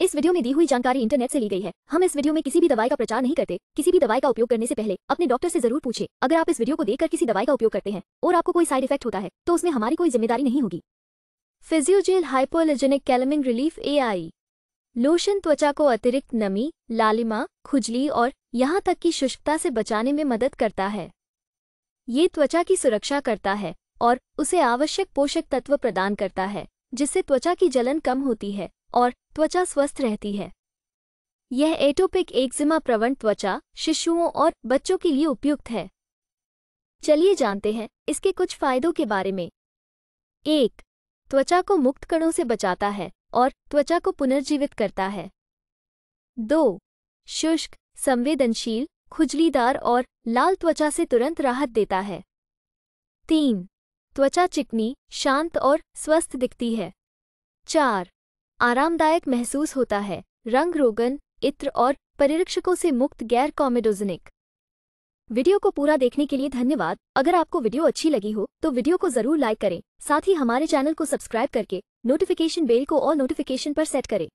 इस वीडियो में दी हुई जानकारी इंटरनेट से ली गई है हम इस वीडियो में किसी भी दवाई का प्रचार नहीं करते किसी भी दवाई का उपयोग करने से पहले अपने डॉक्टर से जरूर पूछे अगर आप इस वीडियो को देखकर किसी दवाई का उपयोग करते हैं और आपको कोई साइड इफेक्ट होता है तो उसमें हमारी कोई जिम्मेदारी नहीं होगी Physiogel hypoallergenic calamine relief A lotion त्वचा को अतिरिक्त नमी लालिमा खुजली और यहाँ तक की शुष्कता से बचाने में मदद करता है ये त्वचा की सुरक्षा करता है और उसे आवश्यक पोषक तत्व प्रदान करता है जिससे त्वचा की जलन कम होती है और त्वचा स्वस्थ रहती है यह एटोपिक एक्जिमा प्रवण त्वचा शिशुओं और बच्चों के लिए उपयुक्त है चलिए जानते हैं इसके कुछ फायदों के बारे में एक त्वचा को मुक्त कणों से बचाता है और त्वचा को पुनर्जीवित करता है दो शुष्क संवेदनशील खुजलीदार और लाल त्वचा से तुरंत राहत देता है तीन त्वचा चिकनी शांत और स्वस्थ दिखती है चार आरामदायक महसूस होता है रंग रोगन इत्र और परिरक्षकों से मुक्त गैर कॉमेडोजेनिक वीडियो को पूरा देखने के लिए धन्यवाद अगर आपको वीडियो अच्छी लगी हो तो वीडियो को जरूर लाइक करें साथ ही हमारे चैनल को सब्सक्राइब करके नोटिफिकेशन बेल को और नोटिफिकेशन पर सेट करें